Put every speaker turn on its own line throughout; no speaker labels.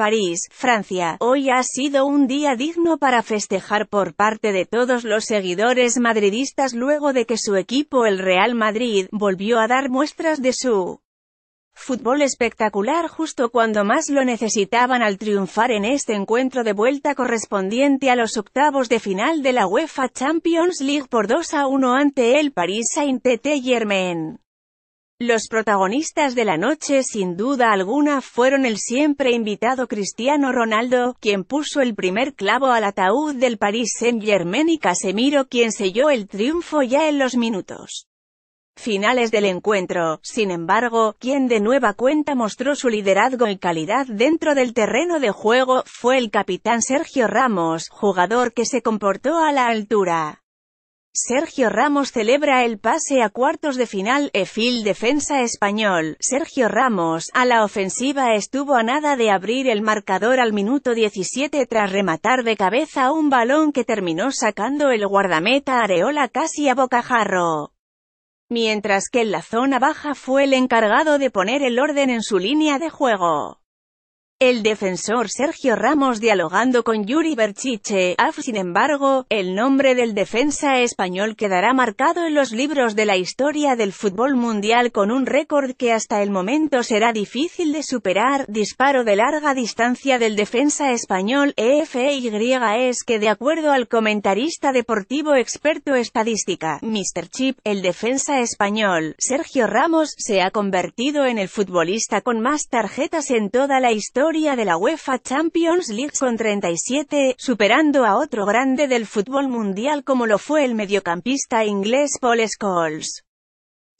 París, Francia. Hoy ha sido un día digno para festejar por parte de todos los seguidores madridistas luego de que su equipo el Real Madrid, volvió a dar muestras de su fútbol espectacular justo cuando más lo necesitaban al triunfar en este encuentro de vuelta correspondiente a los octavos de final de la UEFA Champions League por 2 a 1 ante el Paris Saint-Germain. Los protagonistas de la noche sin duda alguna fueron el siempre invitado Cristiano Ronaldo, quien puso el primer clavo al ataúd del Paris Saint-Germain y Casemiro quien selló el triunfo ya en los minutos finales del encuentro, sin embargo, quien de nueva cuenta mostró su liderazgo y calidad dentro del terreno de juego, fue el capitán Sergio Ramos, jugador que se comportó a la altura. Sergio Ramos celebra el pase a cuartos de final. EFIL defensa español. Sergio Ramos, a la ofensiva estuvo a nada de abrir el marcador al minuto 17 tras rematar de cabeza un balón que terminó sacando el guardameta Areola casi a bocajarro. Mientras que en la zona baja fue el encargado de poner el orden en su línea de juego. El defensor Sergio Ramos dialogando con Yuri Berchiche, af sin embargo, el nombre del defensa español quedará marcado en los libros de la historia del fútbol mundial con un récord que hasta el momento será difícil de superar, disparo de larga distancia del defensa español, es que de acuerdo al comentarista deportivo experto estadística, Mr. Chip, el defensa español, Sergio Ramos, se ha convertido en el futbolista con más tarjetas en toda la historia de la UEFA Champions League con 37, superando a otro grande del fútbol mundial como lo fue el mediocampista inglés Paul Scholes.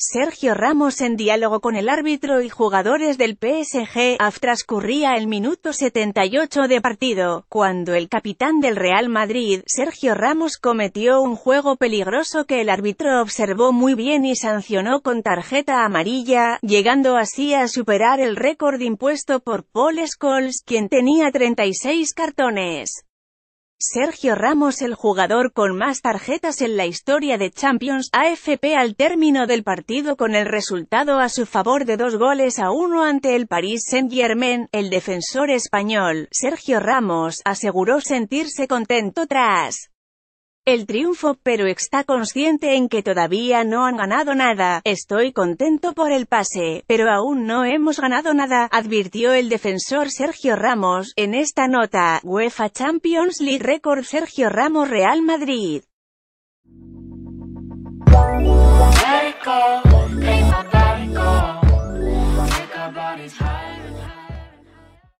Sergio Ramos en diálogo con el árbitro y jugadores del PSG, AF transcurría el minuto 78 de partido, cuando el capitán del Real Madrid, Sergio Ramos cometió un juego peligroso que el árbitro observó muy bien y sancionó con tarjeta amarilla, llegando así a superar el récord impuesto por Paul Scholes, quien tenía 36 cartones. Sergio Ramos el jugador con más tarjetas en la historia de Champions AFP al término del partido con el resultado a su favor de dos goles a uno ante el Paris Saint-Germain, el defensor español, Sergio Ramos, aseguró sentirse contento tras el triunfo, pero está consciente en que todavía no han ganado nada. Estoy contento por el pase, pero aún no hemos ganado nada, advirtió el defensor Sergio Ramos. En esta nota, UEFA Champions League Record Sergio Ramos Real Madrid.